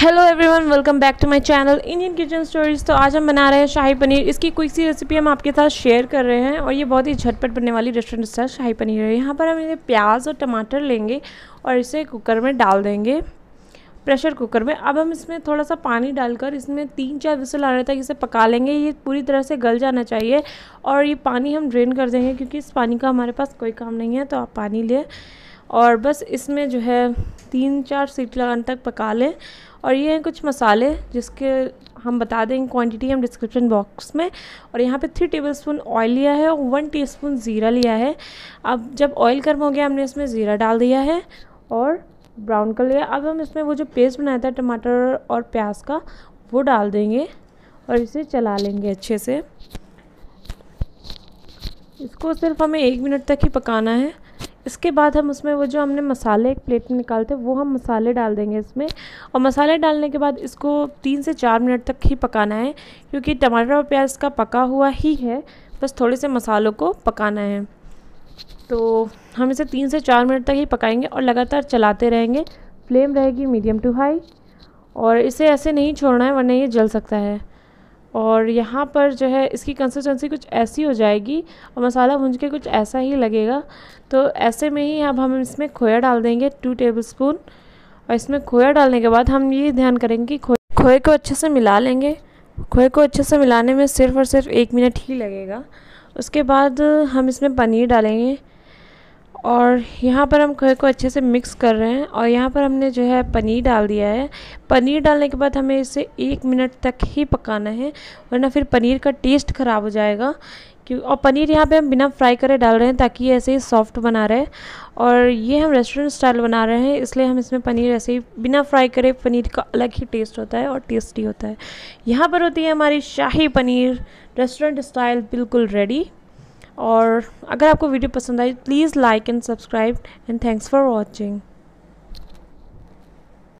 hello everyone welcome back to my channel Indian kitchen stories तो आज हम बना रहे हैं शाही पनीर इसकी क्विक सी रेसिपी हम आपके साथ शेयर कर रहे हैं और ये बहुत ही झटपट बनने वाली रेस्टोरेंट स्टाइल शाही पनीर है यहाँ पर हम इसे प्याज और टमाटर लेंगे और इसे कुकर में डाल देंगे प्रेशर कुकर में अब हम इसमें थोड़ा सा पानी डालकर इसमें तीन चार विसल आने तक इसे पका लेंगे ये पूरी तरह से गल जाना चाहिए और ये पानी हम ड्रेन कर देंगे क्योंकि इस पानी का हमारे पास कोई काम नहीं है तो आप पानी लें और बस इसमें जो है तीन चार सीट लगाने तक पका लें और ये हैं कुछ मसाले जिसके हम बता देंगे क्वांटिटी हम डिस्क्रिप्शन बॉक्स में और यहाँ पे थ्री टेबलस्पून ऑयल लिया है और वन टीस्पून ज़ीरा लिया है अब जब ऑयल गर्म हो गया हमने इसमें ज़ीरा डाल दिया है और ब्राउन कर लिया अब हम इसमें वो जो पेस्ट बनाया था टमाटर और प्याज का वो डाल देंगे और इसे चला लेंगे अच्छे से इसको सिर्फ हमें एक मिनट तक ही पकाना है इसके बाद हम उसमें वो जो हमने मसाले एक प्लेट में निकालते वो हम मसाले डाल देंगे इसमें और मसाले डालने के बाद इसको तीन से चार मिनट तक ही पकाना है क्योंकि टमाटर और प्याज का पका हुआ ही है बस थोड़े से मसालों को पकाना है तो हम इसे तीन से चार मिनट तक ही पकाएंगे और लगातार चलाते रहेंगे फ्लेम रहेगी मीडियम टू हाई और इसे ऐसे नहीं छोड़ना है वरना ये जल सकता है और यहाँ पर जो है इसकी कंसिस्टेंसी कुछ ऐसी हो जाएगी और मसाला भूंज के कुछ ऐसा ही लगेगा तो ऐसे में ही अब हम इसमें खोया डाल देंगे टू टेबल स्पून और इसमें खोया डालने के बाद हम ये ध्यान करेंगे कि खोए खोए को अच्छे से मिला लेंगे खोए को अच्छे से मिलाने में सिर्फ़ और सिर्फ एक मिनट ही लगेगा उसके बाद हम इसमें पनीर डालेंगे और यहाँ पर हम खोए को अच्छे से मिक्स कर रहे हैं और यहाँ पर हमने जो है पनीर डाल दिया है पनीर डालने के बाद हमें इसे एक मिनट तक ही पकाना है वरना फिर पनीर का टेस्ट ख़राब हो जाएगा क्यों और पनीर यहाँ पे हम बिना फ्राई करे डाल रहे हैं ताकि ये ऐसे ही सॉफ्ट बना रहे और ये हम रेस्टोरेंट स्टाइल बना रहे हैं इसलिए हम इसमें पनीर ऐसे ही बिना फ्राई करे पनीर का अलग ही टेस्ट होता है और टेस्टी होता है यहाँ पर होती है हमारी शाही पनीर रेस्टोरेंट स्टाइल बिल्कुल रेडी और अगर आपको वीडियो पसंद आई please like and subscribe and thanks for watching